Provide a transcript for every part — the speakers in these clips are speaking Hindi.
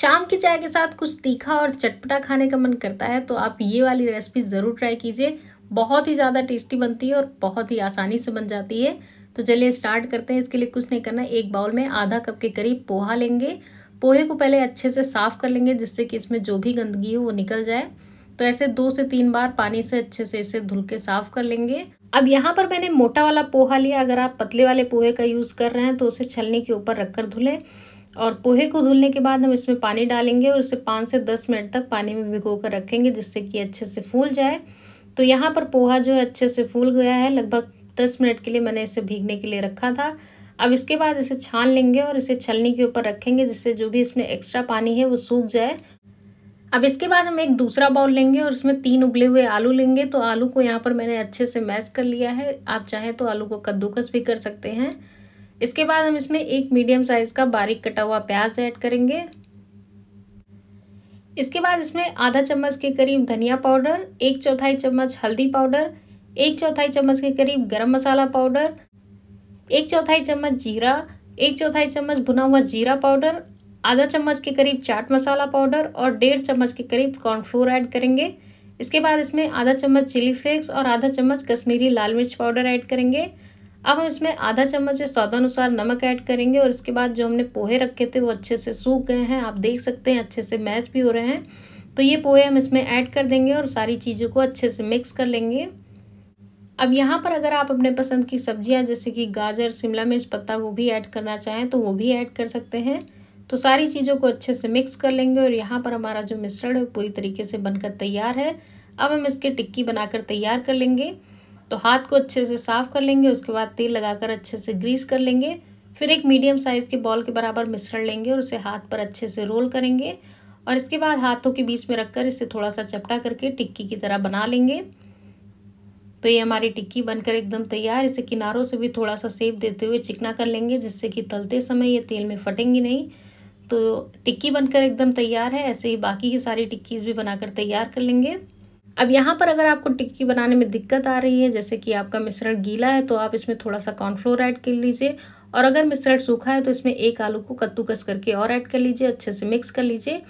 शाम की चाय के साथ कुछ तीखा और चटपटा खाने का मन करता है तो आप ये वाली रेसिपी ज़रूर ट्राई कीजिए बहुत ही ज़्यादा टेस्टी बनती है और बहुत ही आसानी से बन जाती है तो चलिए स्टार्ट करते हैं इसके लिए कुछ नहीं करना एक बाउल में आधा कप के करीब पोहा लेंगे पोहे को पहले अच्छे से साफ़ कर लेंगे जिससे कि इसमें जो भी गंदगी हो वो निकल जाए तो ऐसे दो से तीन बार पानी से अच्छे से इसे धुल के साफ़ कर लेंगे अब यहाँ पर मैंने मोटा वाला पोहा लिया अगर आप पतले वाले पोहे का यूज़ कर रहे हैं तो उसे छलने के ऊपर रखकर धुलें और पोहे को धुलने के बाद हम इसमें पानी डालेंगे और इसे पाँच से दस मिनट तक पानी में भिगो कर रखेंगे जिससे कि अच्छे से फूल जाए तो यहाँ पर पोहा जो है अच्छे से फूल गया है लगभग दस मिनट के लिए मैंने इसे भीगने के लिए रखा था अब इसके बाद इसे छान लेंगे और इसे छलनी के ऊपर रखेंगे जिससे जो भी इसमें एक्स्ट्रा पानी है वो सूख जाए अब इसके बाद हम एक दूसरा बाउल लेंगे और इसमें तीन उबले हुए आलू लेंगे तो आलू को यहाँ पर मैंने अच्छे से मैश कर लिया है आप चाहे तो आलू को कद्दूकस भी कर सकते हैं इसके बाद हम इसमें एक मीडियम साइज़ का बारीक कटा हुआ प्याज ऐड करेंगे इसके बाद इसमें आधा चम्मच के करीब धनिया पाउडर एक चौथाई चम्मच हल्दी पाउडर एक चौथाई चम्मच के करीब गरम मसाला पाउडर एक चौथाई चम्मच जीरा एक चौथाई चम्मच भुना हुआ जीरा पाउडर आधा चम्मच के करीब चाट मसाला पाउडर और डेढ़ चम्मच के करीब कॉर्नफ्लोर ऐड करेंगे इसके बाद इसमें आधा चम्मच चिली फ्लेक्स और आधा चम्मच कश्मीरी लाल मिर्च पाउडर ऐड करेंगे अब हम इसमें आधा चम्मच स्वादानुसार नमक ऐड करेंगे और इसके बाद जो हमने पोहे रखे थे वो अच्छे से सूख गए हैं आप देख सकते हैं अच्छे से मैश भी हो रहे हैं तो ये पोहे हम इसमें ऐड कर देंगे और सारी चीज़ों को अच्छे से मिक्स कर लेंगे अब यहाँ पर अगर आप अपने पसंद की सब्जियाँ जैसे कि गाजर शिमला मिर्च पत्ता गोभी ऐड करना चाहें तो वो भी ऐड कर सकते हैं तो सारी चीज़ों को अच्छे से मिक्स कर लेंगे और यहाँ पर हमारा जो मिश्रण है पूरी तरीके से बनकर तैयार है अब हम इसके टिक्की बनाकर तैयार कर लेंगे तो हाथ को अच्छे से साफ़ कर लेंगे उसके बाद तेल लगाकर अच्छे से ग्रीस कर लेंगे फिर एक मीडियम साइज़ के बॉल के बराबर मिश्रण लेंगे और उसे हाथ पर अच्छे से रोल करेंगे और इसके बाद हाथों के बीच में रखकर इसे थोड़ा सा चपटा करके टिक्की की तरह बना लेंगे तो ये हमारी टिक्की बनकर एकदम तैयार इसे किनारों से भी थोड़ा सा सेब देते हुए चिकना कर लेंगे जिससे कि तलते समय ये तेल में फटेंगी नहीं तो टिक्की बनकर एकदम तैयार है ऐसे ही बाकी की सारी टिक्कीज़ भी बनाकर तैयार कर लेंगे अब यहाँ पर अगर आपको टिक्की बनाने में दिक्कत आ रही है जैसे कि आपका मिश्रण गीला है तो आप इसमें थोड़ा सा कॉर्नफ्लोर ऐड कर लीजिए और अगर मिश्रण सूखा है तो इसमें एक आलू को कद्दूकस करके और ऐड कर लीजिए अच्छे से मिक्स कर लीजिए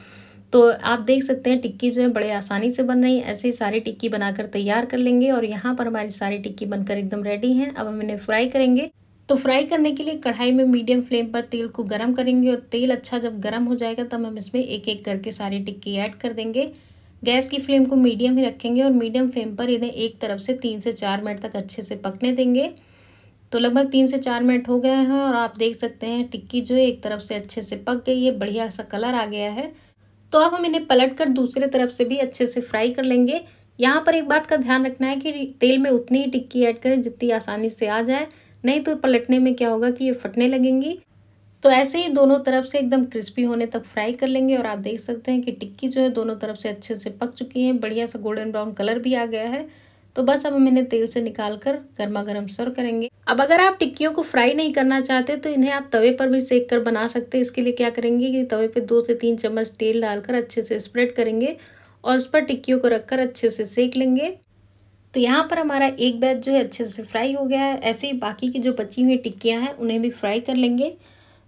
तो आप देख सकते हैं टिक्की जो है बड़े आसानी से बन रही है ऐसे ही सारी टिक्की बनाकर तैयार कर लेंगे और यहाँ पर हमारी सारी टिक्की बनकर एकदम रेडी है अब हम इन्हें फ्राई करेंगे तो फ्राई करने के लिए कढ़ाई में मीडियम फ्लेम पर तेल को गर्म करेंगे और तेल अच्छा जब गर्म हो जाएगा तब हम इसमें एक एक करके सारी टिक्की ऐड कर देंगे गैस की फ्लेम को मीडियम ही रखेंगे और मीडियम फ्लेम पर इन्हें एक तरफ से तीन से चार मिनट तक अच्छे से पकने देंगे तो लगभग तीन से चार मिनट हो गए हैं और आप देख सकते हैं टिक्की जो है एक तरफ से अच्छे से पक गई है बढ़िया सा कलर आ गया है तो अब हम इन्हें पलट कर दूसरे तरफ से भी अच्छे से फ्राई कर लेंगे यहाँ पर एक बात का ध्यान रखना है कि तेल में उतनी ही टिक्की ऐड करें जितनी आसानी से आ जाए नहीं तो पलटने में क्या होगा कि ये फटने लगेंगी तो ऐसे ही दोनों तरफ से एकदम क्रिस्पी होने तक फ्राई कर लेंगे और आप देख सकते हैं कि टिक्की जो है दोनों तरफ से अच्छे से पक चुकी है बढ़िया सा गोल्डन ब्राउन कलर भी आ गया है तो बस अब हम इन्हें तेल से निकाल कर गर्मा गर्म सर्व करेंगे अब अगर आप टिक्कियों को फ्राई नहीं करना चाहते तो इन्हें आप तवे पर भी सेक कर बना सकते हैं इसके लिए क्या करेंगे कि तवे पे दो से तीन चम्मच तेल डालकर अच्छे से स्प्रेड करेंगे और उस पर टिक्कियों को रखकर अच्छे से सेक लेंगे तो यहाँ पर हमारा एक बैच जो है अच्छे से फ्राई हो गया है ऐसे ही बाकी की जो बची हुई टिक्कियाँ हैं उन्हें भी फ्राई कर लेंगे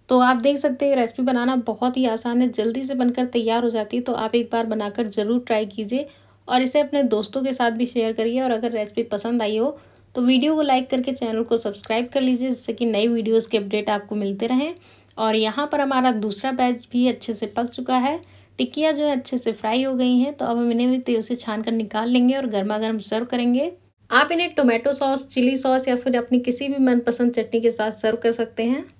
तो आप देख सकते हैं रेसिपी बनाना बहुत ही आसान है जल्दी से बनकर तैयार हो जाती है तो आप एक बार बनाकर ज़रूर ट्राई कीजिए और इसे अपने दोस्तों के साथ भी शेयर करिए और अगर रेसिपी पसंद आई हो तो वीडियो को लाइक करके चैनल को सब्सक्राइब कर लीजिए जिससे कि नई वीडियोस के अपडेट आपको मिलते रहें और यहाँ पर हमारा दूसरा बैच भी अच्छे से पक चुका है टिक्कियाँ जो है अच्छे से फ्राई हो गई हैं तो अब हम इन्हें भी तेल से छान कर निकाल लेंगे और गर्मा गर्म सर्व करेंगे आप इन्हें टोमेटो सॉस चिली सॉस या फिर अपनी किसी भी मनपसंद चटनी के साथ सर्व कर सकते हैं